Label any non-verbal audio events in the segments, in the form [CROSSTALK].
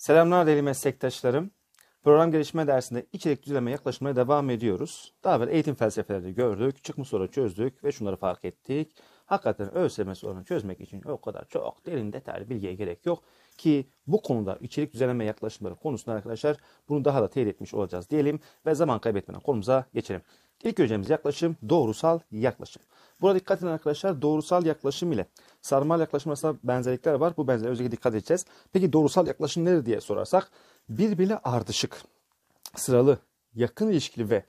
Selamlar değerli meslektaşlarım. Program gelişme dersinde içerik düzenleme yaklaşımına devam ediyoruz. Daha evvel eğitim felsefelerde gördük, çıkmış soru çözdük ve şunları fark ettik. Hakikaten ÖSYM sorunu çözmek için o kadar çok derin detaylı bilgiye gerek yok ki bu konuda içerik düzenleme yaklaşımları konusunda arkadaşlar bunu daha da teyit etmiş olacağız diyelim ve zaman kaybetmeden konumuza geçelim. İlk öncemiz yaklaşım doğrusal yaklaşım. Burada dikkat edin arkadaşlar doğrusal yaklaşım ile sarmal yaklaşım arasında benzerlikler var. Bu benzerliğe özellikle dikkat edeceğiz. Peki doğrusal yaklaşım nedir diye sorarsak birbiriyle ardışık, sıralı, yakın ilişkili ve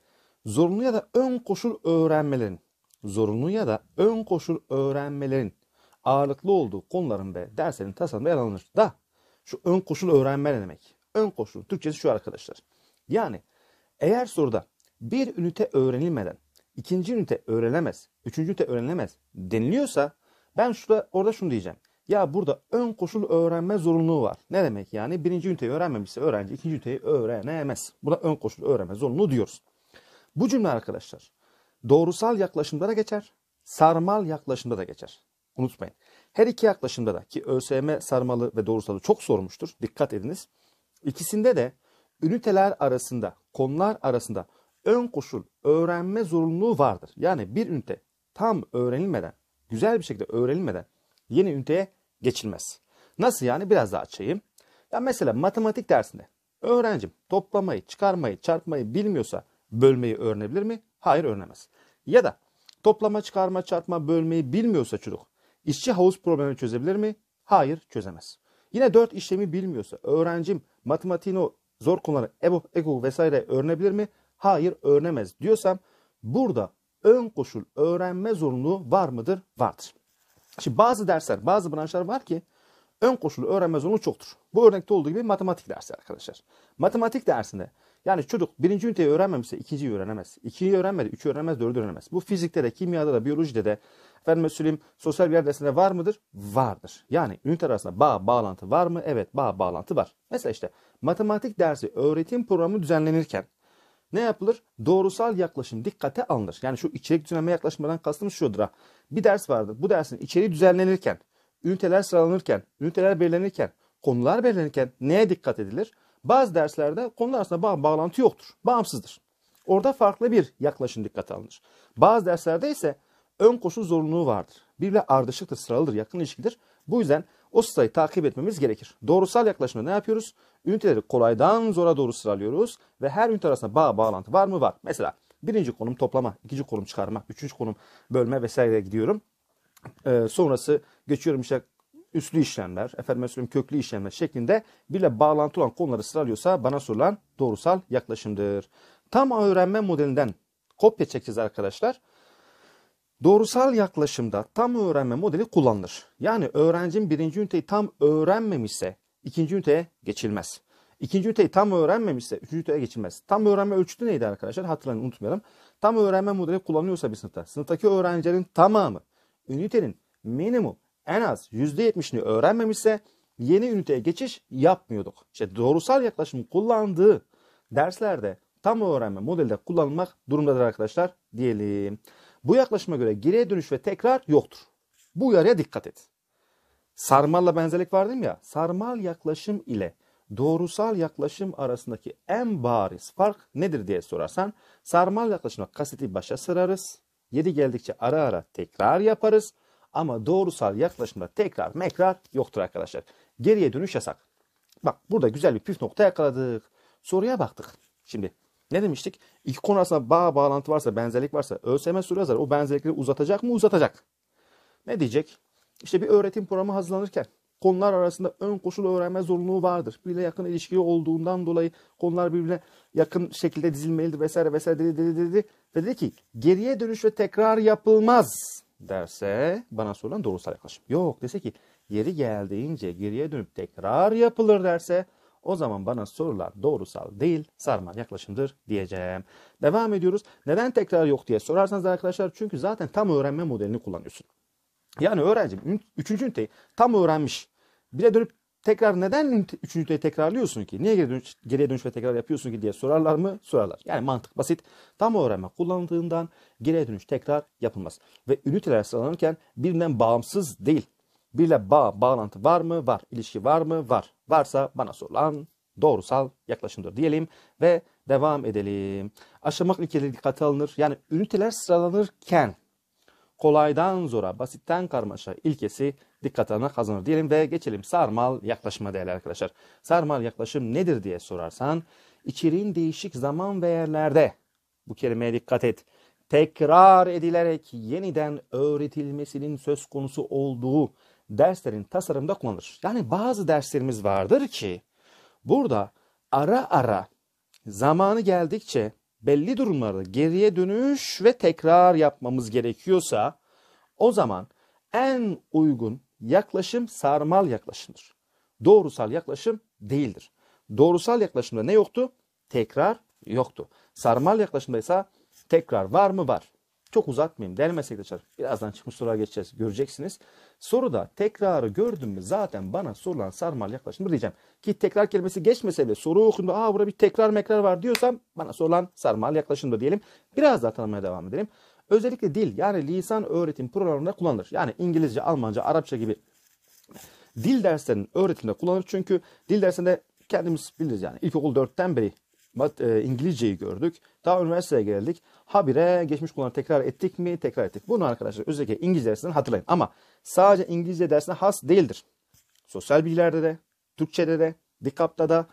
zorunlu ya da ön koşul öğrenmelerin zorunlu ya da ön koşul öğrenmelerin ağırlıklı olduğu konuların ve derslerin tasarımda yer alınır. Da şu ön koşul öğrenme ne demek? Ön koşul Türkçesi şu arkadaşlar. Yani eğer soruda bir ünite öğrenilmeden ikinci ünite öğrenemez, üçüncü ünite öğrenemez deniliyorsa ben şurada, orada şunu diyeceğim. Ya burada ön koşul öğrenme zorunluluğu var. Ne demek yani? Birinci üniteyi öğrenmemişse öğrenci ikinci üniteyi öğrenemez. Buna ön koşul öğrenme zorunluluğu diyoruz. Bu cümle arkadaşlar doğrusal yaklaşımda da geçer, sarmal yaklaşımda da geçer. Unutmayın. Her iki yaklaşımda da ki ÖSYM sarmalı ve doğrusalı çok sormuştur. Dikkat ediniz. İkisinde de üniteler arasında, konular arasında ön koşul öğrenme zorunluluğu vardır. Yani bir ünite tam öğrenilmeden, güzel bir şekilde öğrenilmeden yeni üniteye geçilmez. Nasıl yani? Biraz daha açayım. Ya mesela matematik dersinde öğrencim toplamayı, çıkarmayı, çarpmayı bilmiyorsa bölmeyi öğrenebilir mi? Hayır öğrenemez. Ya da toplama, çıkarma, çarpma, bölmeyi bilmiyorsa çocuk işçi havuz problemi çözebilir mi? Hayır çözemez. Yine dört işlemi bilmiyorsa öğrencim matematiğini o zor konuları EBOB, EGOB vesaire öğrenebilir mi? Hayır öğrenemez diyorsam burada ön koşul öğrenme zorunluluğu var mıdır? Vardır. Şimdi bazı dersler, bazı branşlar var ki ön koşul öğrenme zorunluluğu çoktur. Bu örnekte olduğu gibi matematik dersi arkadaşlar. Matematik dersinde yani çocuk birinci üniteyi öğrenmemişse ikinciyi öğrenemez. İkiyi öğrenmedi, üçü öğrenemez, dördü öğrenemez. Bu fizikte de, kimyada da, biyolojide de, efendim söyleyeyim sosyal bilgiler dersinde var mıdır? Vardır. Yani ünite arasında bağ, bağlantı var mı? Evet, bağ, bağlantı var. Mesela işte matematik dersi öğretim programı düzenlenirken ne yapılır? Doğrusal yaklaşım dikkate alınır. Yani şu içerik düzenleme yaklaşımından kastım şudur ha. Bir ders vardır. Bu dersin içeriği düzenlenirken, üniteler sıralanırken, üniteler belirlenirken, konular belirlenirken neye dikkat edilir? Bazı derslerde konular arasında bağ, bağlantı yoktur. Bağımsızdır. Orada farklı bir yaklaşım dikkate alınır. Bazı derslerde ise ön koşul zorunluluğu vardır. Birbirle ardışıktır, sıralıdır, yakın ilişkidir. Bu yüzden o sırayı takip etmemiz gerekir. Doğrusal yaklaşımda ne yapıyoruz? Üniteleri kolaydan zora doğru sıralıyoruz ve her ünite arasında bağ, bağlantı var mı? Var. Mesela birinci konum toplama, ikinci konum çıkarma, üçüncü konum bölme vesaire gidiyorum. Ee, sonrası geçiyorum işte üslü işlemler, efendim mesela köklü işlemler şeklinde bile bağlantılı olan konuları sıralıyorsa bana sorulan doğrusal yaklaşımdır. Tam öğrenme modelinden kopya çekeceğiz arkadaşlar. Doğrusal yaklaşımda tam öğrenme modeli kullanılır. Yani öğrencinin birinci üniteyi tam öğrenmemişse ikinci üniteye geçilmez. İkinci üniteyi tam öğrenmemişse üçüncü üniteye geçilmez. Tam öğrenme ölçütü neydi arkadaşlar? Hatırlayın unutmayalım. Tam öğrenme modeli kullanılıyorsa bir sınıfta, sınıftaki öğrencilerin tamamı ünitenin minimum en az %70'ini öğrenmemişse yeni üniteye geçiş yapmıyorduk. İşte doğrusal yaklaşım kullandığı derslerde tam öğrenme modelde kullanılmak durumdadır arkadaşlar diyelim. Bu yaklaşıma göre geriye dönüş ve tekrar yoktur. Bu uyarıya dikkat et. Sarmal'la benzerlik var değil mi ya? Sarmal yaklaşım ile doğrusal yaklaşım arasındaki en bariz fark nedir diye sorarsan sarmal yaklaşımda kaseti başa sırarız. Yedi geldikçe ara ara tekrar yaparız. Ama doğrusal yaklaşımda tekrar mekrar yoktur arkadaşlar. Geriye dönüş yasak. Bak burada güzel bir püf nokta yakaladık. Soruya baktık. Şimdi ne demiştik? İki konu arasında bağ, bağlantı varsa, benzerlik varsa ÖSYM soru yazar. O benzerlikleri uzatacak mı? Uzatacak. Ne diyecek? İşte bir öğretim programı hazırlanırken konular arasında ön koşul öğrenme zorunluluğu vardır. Birbirine yakın ilişkili olduğundan dolayı konular birbirine yakın şekilde dizilmelidir vesaire vesaire dedi dedi dedi. Ve dedi ki geriye dönüş ve tekrar yapılmaz derse bana sorulan doğrusal yaklaşım. Yok dese ki yeri geldiğince geriye dönüp tekrar yapılır derse o zaman bana sorular doğrusal değil sarmal yaklaşımdır diyeceğim. Devam ediyoruz. Neden tekrar yok diye sorarsanız arkadaşlar çünkü zaten tam öğrenme modelini kullanıyorsun. Yani öğrenci 3. üniteyi tam öğrenmiş. Bir de dönüp tekrar neden üçüncü üniteyi tekrarlıyorsun ki? Niye geri dönüş, geriye dönüş ve tekrar yapıyorsun ki diye sorarlar mı? Sorarlar. Yani mantık basit. Tam öğrenme kullandığından geriye dönüş tekrar yapılmaz. Ve üniteler sıralanırken birinden bağımsız değil. Birle bağ, bağlantı var mı? Var. İlişki var mı? Var. Varsa bana sorulan doğrusal yaklaşımdır diyelim ve devam edelim. Aşamak ilkeleri dikkate alınır. Yani üniteler sıralanırken kolaydan zora, basitten karmaşa ilkesi dikkatine kazanır diyelim ve geçelim sarmal yaklaşıma değerli arkadaşlar. Sarmal yaklaşım nedir diye sorarsan içeriğin değişik zaman ve yerlerde bu kelimeye dikkat et. Tekrar edilerek yeniden öğretilmesinin söz konusu olduğu derslerin tasarımda kullanılır. Yani bazı derslerimiz vardır ki burada ara ara zamanı geldikçe belli durumlarda geriye dönüş ve tekrar yapmamız gerekiyorsa o zaman en uygun yaklaşım sarmal yaklaşımdır. Doğrusal yaklaşım değildir. Doğrusal yaklaşımda ne yoktu? Tekrar yoktu. Sarmal yaklaşımda ise tekrar var mı? Var. Çok uzatmayayım. Delmesek de çarp. Birazdan çıkmış sorulara geçeceğiz. Göreceksiniz. Soruda tekrarı gördün mü zaten bana sorulan sarmal yaklaşımdır diyeceğim. Ki tekrar kelimesi geçmese bile soru okundu. Aa burada bir tekrar mekrar var diyorsam bana sorulan sarmal yaklaşımdır diyelim. Biraz daha tanımaya devam edelim. Özellikle dil yani lisan öğretim programında kullanılır. Yani İngilizce, Almanca, Arapça gibi dil derslerinin öğretiminde kullanılır. Çünkü dil dersinde kendimiz biliriz yani ilkokul 4'ten beri e, İngilizceyi gördük. Daha üniversiteye geldik. Habire geçmiş kullanı tekrar ettik mi? Tekrar ettik. Bunu arkadaşlar özellikle İngilizce dersinden hatırlayın. Ama sadece İngilizce dersine has değildir. Sosyal bilgilerde de, Türkçede de, Dikap'ta da,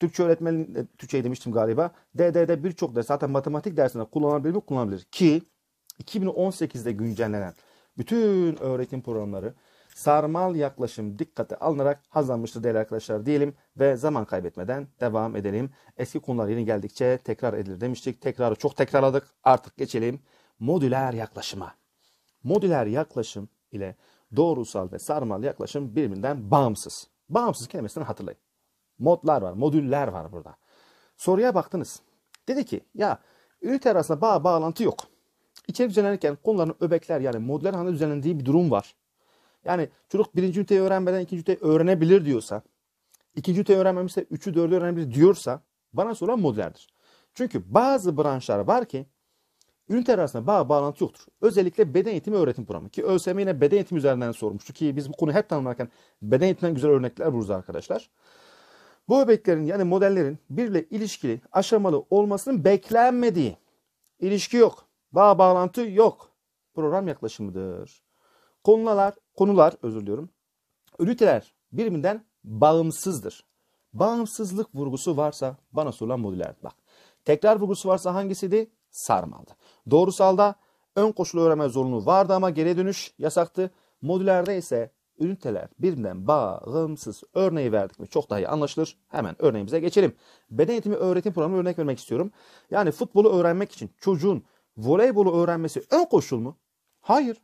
Türkçe öğretmen, e, Türkçeyi demiştim galiba. DD'de birçok ders zaten matematik dersinde kullanılabilir mi? Kullanılabilir. Ki 2018'de güncellenen bütün öğretim programları sarmal yaklaşım dikkate alınarak hazırlanmıştır değerli arkadaşlar diyelim ve zaman kaybetmeden devam edelim. Eski konular yeni geldikçe tekrar edilir demiştik. Tekrarı çok tekrarladık. Artık geçelim modüler yaklaşıma. Modüler yaklaşım ile doğrusal ve sarmal yaklaşım birbirinden bağımsız. Bağımsız kelimesini hatırlayın. Modlar var, modüller var burada. Soruya baktınız. Dedi ki ya ünite arasında bağ bağlantı yok. İçerik düzenlenirken konuların öbekler yani modüler halinde düzenlendiği bir durum var. Yani çocuk birinci üniteyi öğrenmeden ikinci üniteyi öğrenebilir diyorsa, ikinci üniteyi öğrenmemişse üçü dördü öğrenebilir diyorsa bana sorulan modeldir. Çünkü bazı branşlar var ki ünite arasında bağ bağlantı yoktur. Özellikle beden eğitimi öğretim programı ki ÖSYM yine beden eğitimi üzerinden sormuştu ki biz bu konuyu hep tanımlarken beden eğitiminden güzel örnekler buluruz arkadaşlar. Bu öbeklerin yani modellerin birle ilişkili aşamalı olmasının beklenmediği ilişki yok. Bağ bağlantı yok. Program yaklaşımıdır. Konular konular özür diliyorum. Üniteler birbirinden bağımsızdır. Bağımsızlık vurgusu varsa bana sorulan modülerdi. Bak tekrar vurgusu varsa hangisiydi? Sarmaldı. Doğrusalda ön koşulu öğrenme zorunluluğu vardı ama geri dönüş yasaktı. Modülerde ise üniteler birbirinden bağımsız örneği verdik mi çok daha iyi anlaşılır. Hemen örneğimize geçelim. Beden eğitimi öğretim programı örnek vermek istiyorum. Yani futbolu öğrenmek için çocuğun voleybolu öğrenmesi ön koşul mu? Hayır.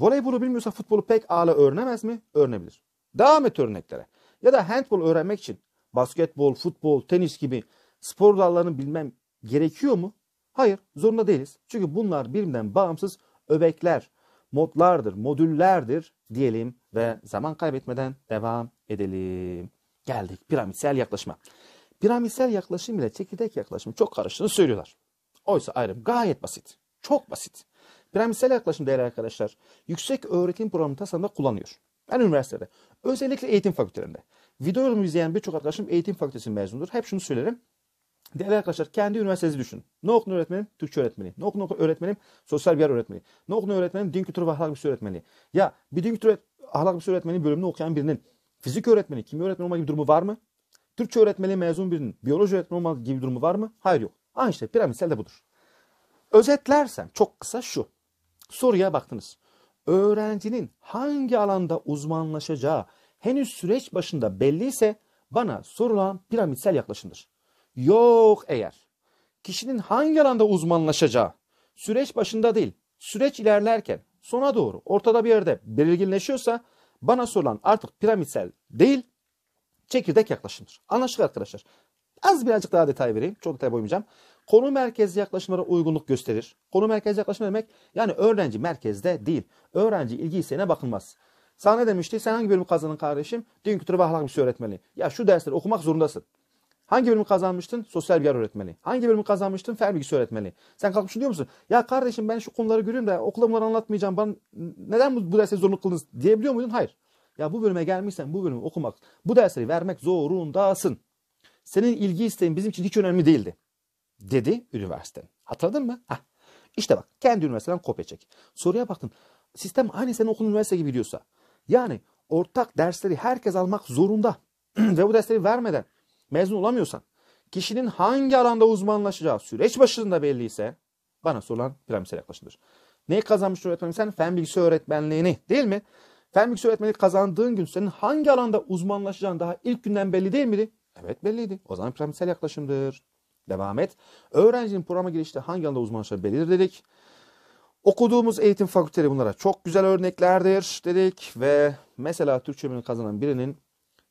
Voleybolu bilmiyorsa futbolu pek ağla öğrenemez mi? Öğrenebilir. Devam et örneklere. Ya da handbol öğrenmek için basketbol, futbol, tenis gibi spor dallarını bilmem gerekiyor mu? Hayır, zorunda değiliz. Çünkü bunlar birbirinden bağımsız öbekler, modlardır, modüllerdir diyelim ve zaman kaybetmeden devam edelim. Geldik piramitsel yaklaşıma. Piramitsel yaklaşım ile çekirdek yaklaşım çok karıştığını söylüyorlar. Oysa ayrım gayet basit. Çok basit. Piramitsel yaklaşım değerli arkadaşlar yüksek öğretim programı tasarımda kullanıyor. Yani üniversitede. Özellikle eğitim fakültelerinde. Video yolumu izleyen birçok arkadaşım eğitim fakültesi mezunudur. Hep şunu söylerim. Değerli arkadaşlar kendi üniversitenizi düşünün. Ne okudun öğretmenim? Türkçe öğretmeni. Ne okudun öğretmenim? Sosyal bir öğretmeni. Ne okudun öğretmenim? Din kültürü ve ahlak bilgisi öğretmeni. Ya bir din kültürü ahlak bir öğretmeni bölümünü okuyan birinin fizik öğretmeni, kimya öğretmeni olma gibi durumu var mı? Türkçe öğretmeni mezun birinin biyoloji öğretmeni olma gibi durumu var mı? Hayır yok. Aynı işte piramitsel de budur. Özetlersem çok kısa şu. Soruya baktınız. Öğrencinin hangi alanda uzmanlaşacağı henüz süreç başında belli ise bana sorulan piramitsel yaklaşımdır. Yok eğer kişinin hangi alanda uzmanlaşacağı süreç başında değil, süreç ilerlerken sona doğru ortada bir yerde belirginleşiyorsa bana sorulan artık piramitsel değil çekirdek yaklaşımdır. Anlaşıldı arkadaşlar. Az birazcık daha detay vereyim. Çok detay boymayacağım. Konu merkezli yaklaşımlara uygunluk gösterir. Konu merkezli yaklaşım demek yani öğrenci merkezde değil. Öğrenci ilgi isteğine bakılmaz. Sana ne demişti? Sen hangi bölümü kazandın kardeşim? Din kültürü ve ahlak öğretmeni. Ya şu dersleri okumak zorundasın. Hangi bölümü kazanmıştın? Sosyal bilgiler öğretmeni. Hangi bölümü kazanmıştın? Fen bilgisi öğretmeni. Sen kalkmış diyor musun? Ya kardeşim ben şu konuları görüyorum da okulda bunları anlatmayacağım. Ben neden bu, bu derse zorunlu kıldınız diyebiliyor muydun? Hayır. Ya bu bölüme gelmişsen bu bölümü okumak, bu dersleri vermek zorundasın. Senin ilgi isteğin bizim için hiç önemli değildi. Dedi üniversite. Hatırladın mı? Hah. İşte bak kendi üniversiteden kopya çek. Soruya baktın. Sistem aynı senin okul üniversite gibi diyorsa, Yani ortak dersleri herkes almak zorunda. [CLEARS THROAT] Ve bu dersleri vermeden mezun olamıyorsan kişinin hangi alanda uzmanlaşacağı süreç başında belliyse bana sorulan piramitsel yaklaşımdır. Neyi kazanmış öğretmenim sen? Fen bilgisi öğretmenliğini değil mi? Fen bilgisi öğretmenliği kazandığın gün senin hangi alanda uzmanlaşacağın daha ilk günden belli değil miydi? Evet belliydi. O zaman piramitsel yaklaşımdır. Devam et. Öğrencinin programa girişte hangi alanda uzmanlaşır belirir dedik. Okuduğumuz eğitim fakülteleri bunlara çok güzel örneklerdir dedik ve mesela Türkçe bölümünü kazanan birinin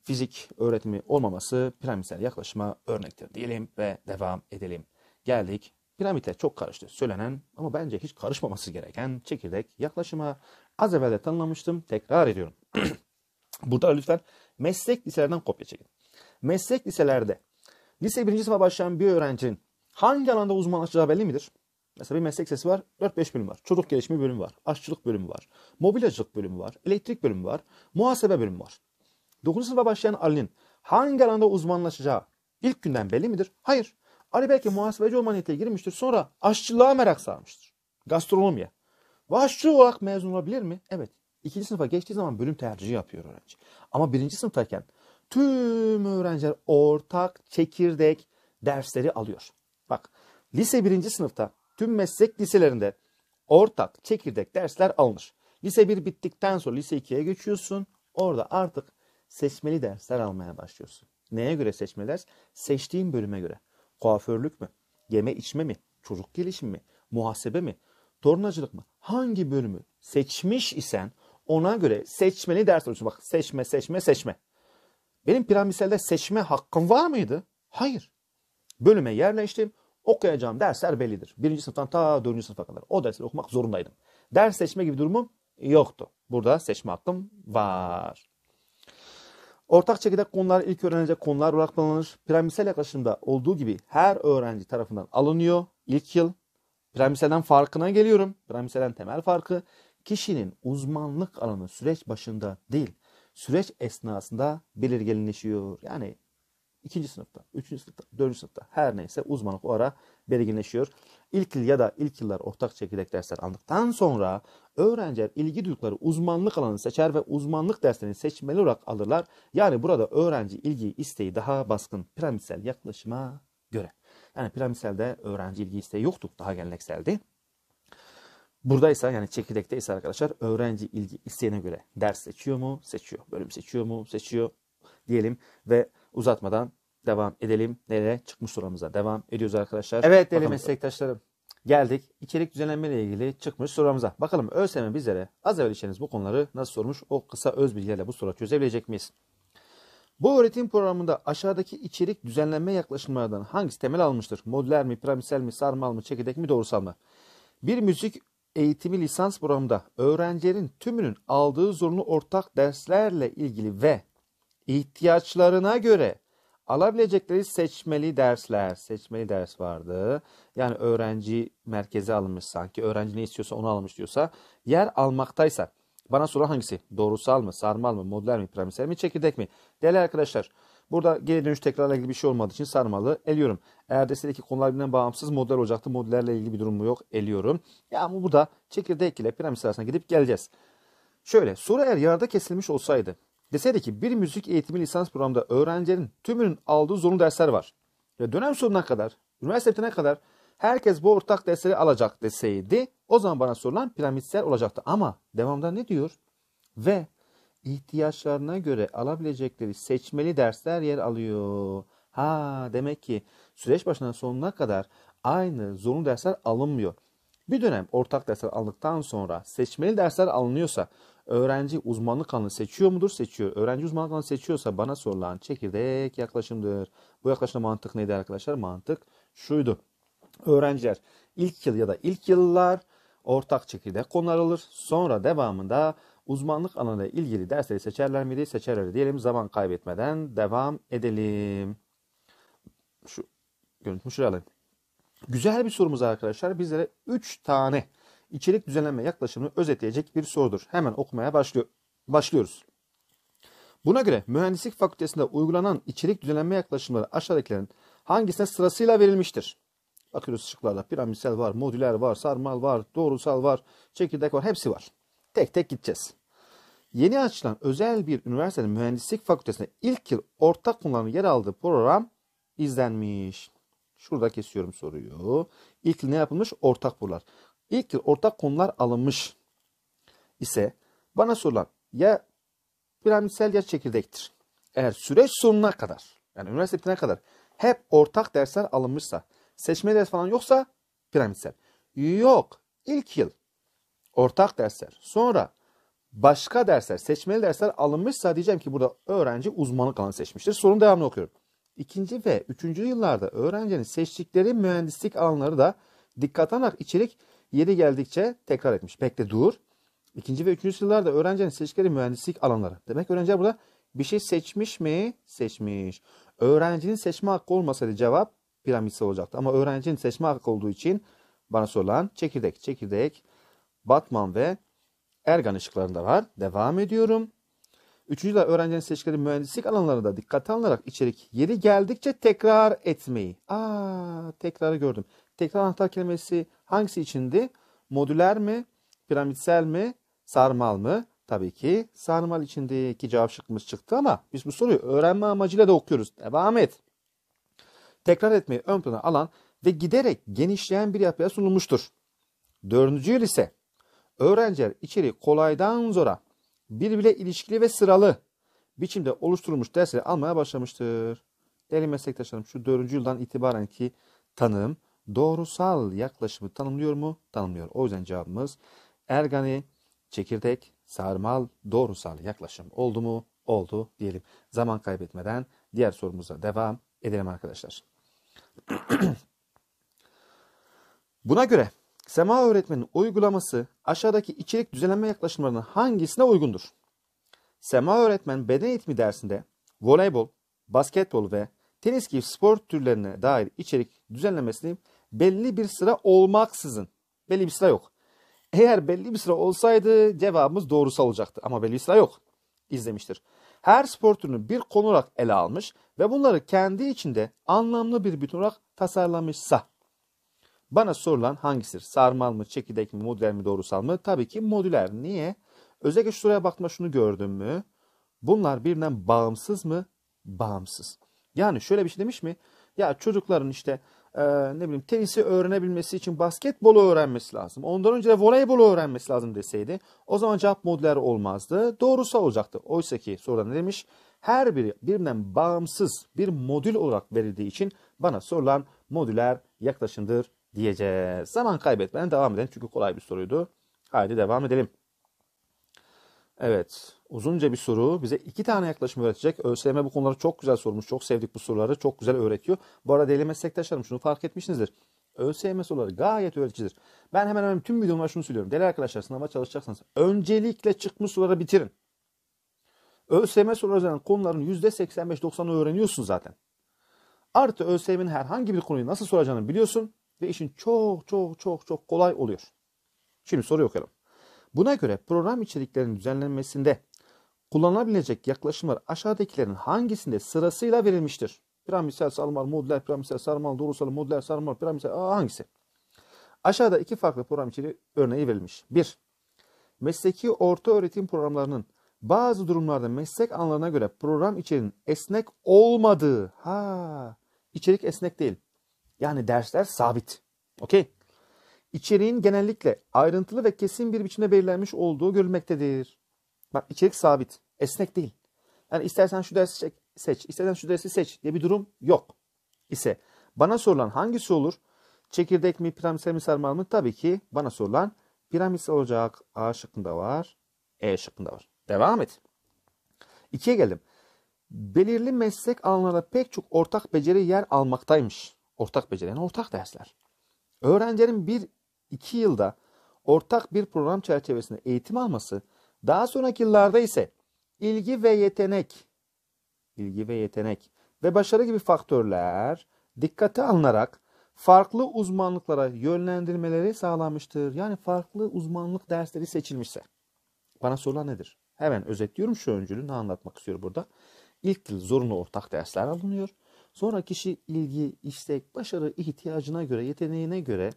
fizik öğretimi olmaması piramitsel yaklaşıma örnektir diyelim ve devam edelim. Geldik piramite çok karıştı söylenen ama bence hiç karışmaması gereken çekirdek yaklaşıma az evvel de tanımlamıştım tekrar ediyorum. [CLEARS THROAT] Burada lütfen meslek liselerinden kopya çekin. Meslek liselerde lise birinci sınıfa başlayan bir öğrencinin hangi alanda uzmanlaşacağı belli midir? Mesela bir meslek sesi var, 4-5 bölüm var. Çocuk gelişimi bölümü var, aşçılık bölümü var, mobilyacılık bölümü var, elektrik bölümü var, muhasebe bölümü var. 9. sınıfa başlayan Ali'nin hangi alanda uzmanlaşacağı ilk günden belli midir? Hayır. Ali belki muhasebeci olma niyetiyle girmiştir. Sonra aşçılığa merak sarmıştır. Gastronomiye. Ve aşçı olarak mezun olabilir mi? Evet. İkinci sınıfa geçtiği zaman bölüm tercihi yapıyor öğrenci. Ama birinci sınıftayken tüm öğrenciler ortak çekirdek dersleri alıyor. Bak lise birinci sınıfta tüm meslek liselerinde ortak çekirdek dersler alınır. Lise 1 bittikten sonra lise 2'ye geçiyorsun. Orada artık seçmeli dersler almaya başlıyorsun. Neye göre seçmeli ders? Seçtiğin bölüme göre. Kuaförlük mü? Yeme içme mi? Çocuk gelişimi mi? Muhasebe mi? Tornacılık mı? Hangi bölümü seçmiş isen ona göre seçmeli ders alıyorsun. Bak seçme seçme seçme. Benim piramitselde seçme hakkım var mıydı? Hayır. Bölüme yerleştim. Okuyacağım dersler bellidir. Birinci sınıftan ta dördüncü sınıfa kadar. O dersleri okumak zorundaydım. Ders seçme gibi durumum yoktu. Burada seçme hakkım var. Ortak çekirdek konular ilk öğrenecek konular olarak planlanır. Piramitsel yaklaşımda olduğu gibi her öğrenci tarafından alınıyor. İlk yıl Piramitselden farkına geliyorum. Piramitselden temel farkı kişinin uzmanlık alanı süreç başında değil, süreç esnasında belirginleşiyor. Yani ikinci sınıfta, üçüncü sınıfta, dördüncü sınıfta her neyse uzmanlık o ara belirginleşiyor. İlk yıl ya da ilk yıllar ortak çekirdek dersler aldıktan sonra öğrenciler ilgi duydukları uzmanlık alanını seçer ve uzmanlık derslerini seçmeli olarak alırlar. Yani burada öğrenci ilgi isteği daha baskın piramitsel yaklaşıma göre. Yani piramitselde öğrenci ilgi isteği yoktu daha gelenekseldi. Buradaysa yani çekirdekte ise arkadaşlar öğrenci ilgi isteğine göre ders seçiyor mu? Seçiyor. Bölüm seçiyor mu? Seçiyor diyelim ve uzatmadan devam edelim. Nereye? Çıkmış sorumuza devam ediyoruz arkadaşlar. Evet değerli meslektaşlarım. Geldik içerik düzenleme ile ilgili çıkmış sorumuza. Bakalım ÖSYM bizlere az evvel işleriniz bu konuları nasıl sormuş? O kısa öz bilgilerle bu soru çözebilecek miyiz? Bu öğretim programında aşağıdaki içerik düzenleme yaklaşımlarından hangisi temel almıştır? Modüler mi, piramitsel mi, sarmal mı, çekirdek mi, doğrusal mı? Bir müzik eğitimi lisans programında öğrencilerin tümünün aldığı zorunlu ortak derslerle ilgili ve ihtiyaçlarına göre alabilecekleri seçmeli dersler, seçmeli ders vardı. Yani öğrenci merkeze alınmış sanki, öğrenci ne istiyorsa onu almış diyorsa, yer almaktaysa bana soru hangisi? Doğrusal mı, sarmal mı, modüler mi, piramitsel mi, çekirdek mi? Değerli arkadaşlar, Burada geri dönüş tekrarla ilgili bir şey olmadığı için sarmalı eliyorum. Eğer ki konular birbirinden bağımsız model olacaktı. Modellerle ilgili bir durum mu yok eliyorum. Ya ama bu da çekirdek ile piramit sırasına gidip geleceğiz. Şöyle soru eğer yarıda kesilmiş olsaydı deseydi ki bir müzik eğitimi lisans programında öğrencilerin tümünün aldığı zorunlu dersler var. ve dönem sonuna kadar, üniversite bitene kadar herkes bu ortak dersleri alacak deseydi o zaman bana sorulan piramitsel olacaktı. Ama devamda ne diyor? Ve ihtiyaçlarına göre alabilecekleri seçmeli dersler yer alıyor. Ha demek ki süreç başından sonuna kadar aynı zorunlu dersler alınmıyor. Bir dönem ortak dersler aldıktan sonra seçmeli dersler alınıyorsa öğrenci uzmanlık alanı seçiyor mudur? Seçiyor. Öğrenci uzmanlık alanı seçiyorsa bana sorulan çekirdek yaklaşımdır. Bu yaklaşımda mantık neydi arkadaşlar? Mantık şuydu. Öğrenciler ilk yıl ya da ilk yıllar ortak çekirdek konular alır. Sonra devamında uzmanlık alanıyla ilgili dersleri seçerler miydi? Seçerler diyelim. Zaman kaybetmeden devam edelim. Şu görüntümü şuraya alayım. Güzel bir sorumuz arkadaşlar. Bizlere 3 tane içerik düzenleme yaklaşımını özetleyecek bir sorudur. Hemen okumaya başlıyor. başlıyoruz. Buna göre mühendislik fakültesinde uygulanan içerik düzenleme yaklaşımları aşağıdakilerin hangisine sırasıyla verilmiştir? Bakıyoruz şıklarda piramisel var, modüler var, sarmal var, doğrusal var, çekirdek var hepsi var. Tek tek gideceğiz. Yeni açılan özel bir üniversitenin mühendislik fakültesine ilk yıl ortak kullanımın yer aldığı program izlenmiş. Şurada kesiyorum soruyu. İlk yıl ne yapılmış? Ortak bunlar. İlk yıl ortak konular alınmış ise bana sorulan ya piramitsel ya çekirdektir. Eğer süreç sonuna kadar yani üniversite bitene kadar hep ortak dersler alınmışsa seçme ders falan yoksa piramitsel. Yok. İlk yıl ortak dersler. Sonra başka dersler, seçmeli dersler alınmışsa diyeceğim ki burada öğrenci uzmanlık alanı seçmiştir. Sorun devamını okuyorum. İkinci ve üçüncü yıllarda öğrencinin seçtikleri mühendislik alanları da dikkat alarak içerik yeri geldikçe tekrar etmiş. Bekle dur. İkinci ve üçüncü yıllarda öğrencinin seçtikleri mühendislik alanları. Demek öğrenci burada bir şey seçmiş mi? Seçmiş. Öğrencinin seçme hakkı olmasaydı cevap piramitsel olacaktı. Ama öğrencinin seçme hakkı olduğu için bana sorulan çekirdek, çekirdek, Batman ve Ergan ışıklarında var. Devam ediyorum. Üçüncü de öğrencinin seçkileri mühendislik alanlarında dikkate alınarak içerik yeri geldikçe tekrar etmeyi. Aa, tekrarı gördüm. Tekrar anahtar kelimesi hangisi içindi? Modüler mi? Piramitsel mi? Sarmal mı? Tabii ki sarmal içindeki cevap şıkkımız çıktı ama biz bu soruyu öğrenme amacıyla da okuyoruz. Devam et. Tekrar etmeyi ön plana alan ve giderek genişleyen bir yapıya sunulmuştur. Dördüncü yıl ise Öğrenciler içeriği kolaydan zora birbiriyle ilişkili ve sıralı biçimde oluşturulmuş dersleri almaya başlamıştır. Değerli meslektaşlarım şu 4. yıldan itibaren ki tanım doğrusal yaklaşımı tanımlıyor mu? Tanımlıyor. O yüzden cevabımız ergani, çekirdek, sarmal, doğrusal yaklaşım oldu mu? Oldu diyelim. Zaman kaybetmeden diğer sorumuza devam edelim arkadaşlar. [CLEARS THROAT] Buna göre Sema öğretmenin uygulaması aşağıdaki içerik düzenleme yaklaşımlarının hangisine uygundur? Sema öğretmen beden eğitimi dersinde voleybol, basketbol ve tenis gibi spor türlerine dair içerik düzenlemesini belli bir sıra olmaksızın, belli bir sıra yok. Eğer belli bir sıra olsaydı cevabımız doğrusu olacaktı ama belli bir sıra yok. İzlemiştir. Her spor türünü bir konu olarak ele almış ve bunları kendi içinde anlamlı bir bütün olarak tasarlamışsa bana sorulan hangisidir? Sarmal mı, çekirdek mi, modüler mi, doğrusal mı? Tabii ki modüler. Niye? Özellikle şuraya bakma şunu gördüm mü? Bunlar birbirinden bağımsız mı? Bağımsız. Yani şöyle bir şey demiş mi? Ya çocukların işte e, ne bileyim tenisi öğrenebilmesi için basketbolu öğrenmesi lazım. Ondan önce de voleybolu öğrenmesi lazım deseydi o zaman cevap modüler olmazdı. Doğrusal olacaktı. Oysa ki soruda ne demiş? Her biri birbirinden bağımsız bir modül olarak verildiği için bana sorulan modüler yaklaşımdır diyeceğiz. Zaman kaybetmeden devam edelim çünkü kolay bir soruydu. Haydi devam edelim. Evet uzunca bir soru bize iki tane yaklaşım öğretecek. ÖSYM bu konuları çok güzel sormuş. Çok sevdik bu soruları. Çok güzel öğretiyor. Bu arada deli meslektaşlarım şunu fark etmişsinizdir. ÖSYM soruları gayet öğreticidir. Ben hemen hemen tüm videomda şunu söylüyorum. Değerli arkadaşlar sınava çalışacaksanız öncelikle çıkmış soruları bitirin. ÖSYM soruları üzerinden konuların %85-90'ı öğreniyorsun zaten. Artı ÖSYM'in herhangi bir konuyu nasıl soracağını biliyorsun ve işin çok çok çok çok kolay oluyor. Şimdi soru okuyalım. Buna göre program içeriklerinin düzenlenmesinde kullanılabilecek yaklaşımlar aşağıdakilerin hangisinde sırasıyla verilmiştir? Piramitsel sarmal, modüler, piramitsel sarmal, doğrusal, modüler, sarmal, piramitsel Aa, hangisi? Aşağıda iki farklı program içeriği örneği verilmiş. 1. Mesleki orta öğretim programlarının bazı durumlarda meslek alanlarına göre program içeriğinin esnek olmadığı. Ha, içerik esnek değil. Yani dersler sabit. Okey. İçeriğin genellikle ayrıntılı ve kesin bir biçimde belirlenmiş olduğu görülmektedir. Bak içerik sabit. Esnek değil. Yani istersen şu dersi çek, seç, istersen şu dersi seç diye bir durum yok. İse bana sorulan hangisi olur? Çekirdek mi, piramitsel mi, sarmal mı? Tabii ki bana sorulan piramitsel olacak. A şıkkında var, E şıkkında var. Devam et. İkiye geldim. Belirli meslek alanlarında pek çok ortak beceri yer almaktaymış ortak beceri yani ortak dersler. Öğrencilerin bir iki yılda ortak bir program çerçevesinde eğitim alması daha sonraki yıllarda ise ilgi ve yetenek ilgi ve yetenek ve başarı gibi faktörler dikkate alınarak farklı uzmanlıklara yönlendirmeleri sağlanmıştır. Yani farklı uzmanlık dersleri seçilmişse. Bana sorulan nedir? Hemen özetliyorum şu öncülüğü ne anlatmak istiyor burada. İlk yıl zorunlu ortak dersler alınıyor. Sonra kişi ilgi, istek, başarı ihtiyacına göre, yeteneğine göre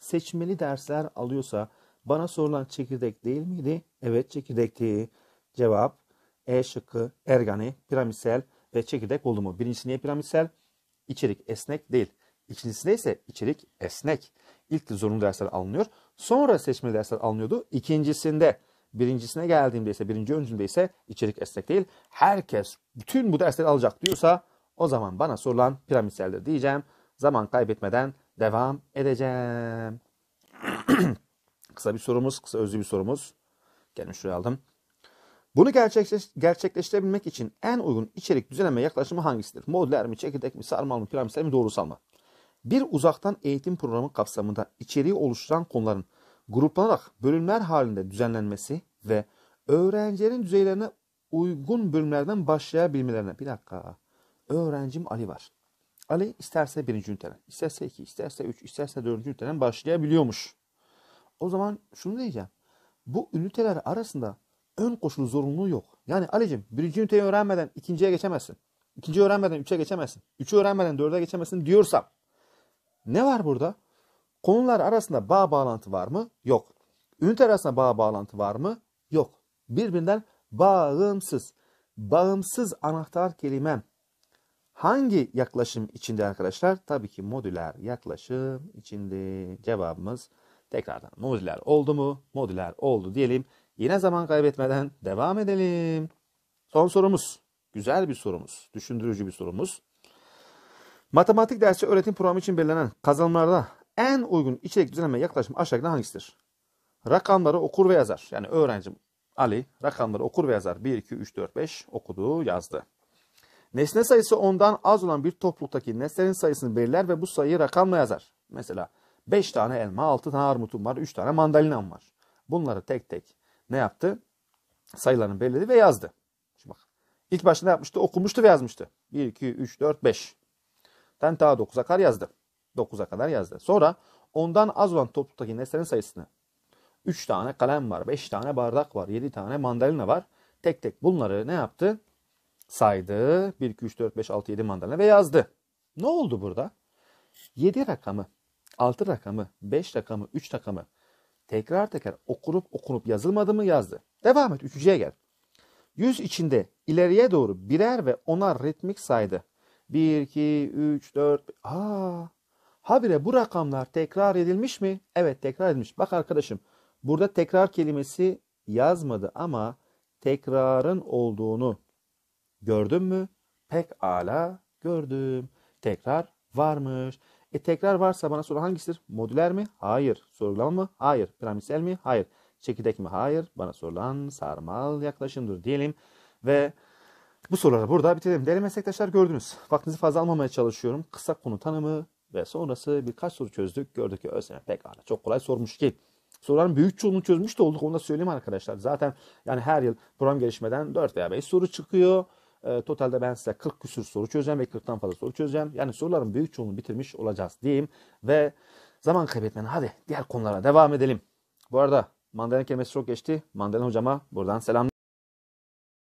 seçmeli dersler alıyorsa bana sorulan çekirdek değil miydi? Evet çekirdekti. Cevap E şıkkı, ergani, piramitsel ve çekirdek oldu mu? Birincisi niye piramitsel? İçerik esnek değil. İkincisi ise içerik esnek. İlk zorunlu dersler alınıyor. Sonra seçmeli dersler alınıyordu. İkincisinde birincisine geldiğimde ise birinci öncülde ise içerik esnek değil. Herkes bütün bu dersleri alacak diyorsa o zaman bana sorulan piramitseldir diyeceğim. Zaman kaybetmeden devam edeceğim. [CLEARS THROAT] kısa bir sorumuz, kısa özlü bir sorumuz. Gelmiş, şuraya aldım. Bunu gerçekleştirebilmek için en uygun içerik düzenleme yaklaşımı hangisidir? Modüler mi, çekirdek mi, sarmal mı, piramitsel mi, doğrusal mı? Bir uzaktan eğitim programı kapsamında içeriği oluşturan konuların gruplanarak bölümler halinde düzenlenmesi ve öğrencilerin düzeylerine uygun bölümlerden başlayabilmelerine. Bir dakika öğrencim Ali var. Ali isterse birinci üniteden, isterse iki, isterse üç, isterse dördüncü üniteden başlayabiliyormuş. O zaman şunu diyeceğim. Bu üniteler arasında ön koşulu zorunluluğu yok. Yani Ali'cim birinci üniteyi öğrenmeden ikinciye geçemezsin. İkinciyi öğrenmeden üçe geçemezsin. Üçü öğrenmeden dörde geçemezsin diyorsam ne var burada? Konular arasında bağ bağlantı var mı? Yok. Ünite arasında bağ bağlantı var mı? Yok. Birbirinden bağımsız. Bağımsız anahtar kelimem Hangi yaklaşım içinde arkadaşlar? Tabii ki modüler yaklaşım içinde. Cevabımız tekrardan modüler oldu mu? Modüler oldu diyelim. Yine zaman kaybetmeden devam edelim. Son sorumuz. Güzel bir sorumuz. Düşündürücü bir sorumuz. Matematik dersi öğretim programı için belirlenen kazanımlarda en uygun içerik düzenleme yaklaşımı aşağıdaki hangisidir? Rakamları okur ve yazar. Yani öğrencim Ali rakamları okur ve yazar. 1, 2, 3, 4, 5 okudu, yazdı. Nesne sayısı ondan az olan bir topluluktaki nesnelerin sayısını belirler ve bu sayıyı rakamla yazar. Mesela 5 tane elma, 6 tane armutum var, 3 tane mandalinam var. Bunları tek tek ne yaptı? Sayılarını belirledi ve yazdı. Şimdi bak. İlk başta ne yapmıştı? Okumuştu ve yazmıştı. 1, 2, 3, 4, 5. Ben daha 9'a kadar yazdı. 9'a kadar yazdı. Sonra ondan az olan topluluktaki nesnelerin sayısını 3 tane kalem var, 5 tane bardak var, 7 tane mandalina var. Tek tek bunları ne yaptı? saydı. 1, 2, 3, 4, 5, 6, 7 mandalina ve yazdı. Ne oldu burada? 7 rakamı, 6 rakamı, 5 rakamı, 3 rakamı tekrar tekrar okurup okunup yazılmadı mı yazdı. Devam et. Üçüncüye gel. Yüz içinde ileriye doğru birer ve onar ritmik saydı. 1, 2, 3, 4. Aa, habire bu rakamlar tekrar edilmiş mi? Evet tekrar edilmiş. Bak arkadaşım burada tekrar kelimesi yazmadı ama tekrarın olduğunu Gördün mü? Pek ala gördüm. Tekrar varmış. E tekrar varsa bana soru hangisidir? Modüler mi? Hayır. Sorgulama mı? Hayır. Piramitsel mi? Hayır. Çekirdek mi? Hayır. Bana sorulan sarmal yaklaşımdır diyelim. Ve bu soruları burada bitirelim. Değerli meslektaşlar gördünüz. Vaktinizi fazla almamaya çalışıyorum. Kısa konu tanımı ve sonrası birkaç soru çözdük. Gördük ki ÖSYM pekala çok kolay sormuş ki. Soruların büyük çoğunu çözmüş de olduk. Onu da söyleyeyim arkadaşlar. Zaten yani her yıl program gelişmeden 4 veya 5 soru çıkıyor. E, totalde ben size 40 küsür soru çözeceğim ve 40'tan fazla soru çözeceğim. Yani soruların büyük çoğunluğunu bitirmiş olacağız diyeyim ve zaman kaybetmeyin hadi diğer konulara devam edelim. Bu arada mandalina kelimesi çok geçti. Mandalina hocama buradan selam.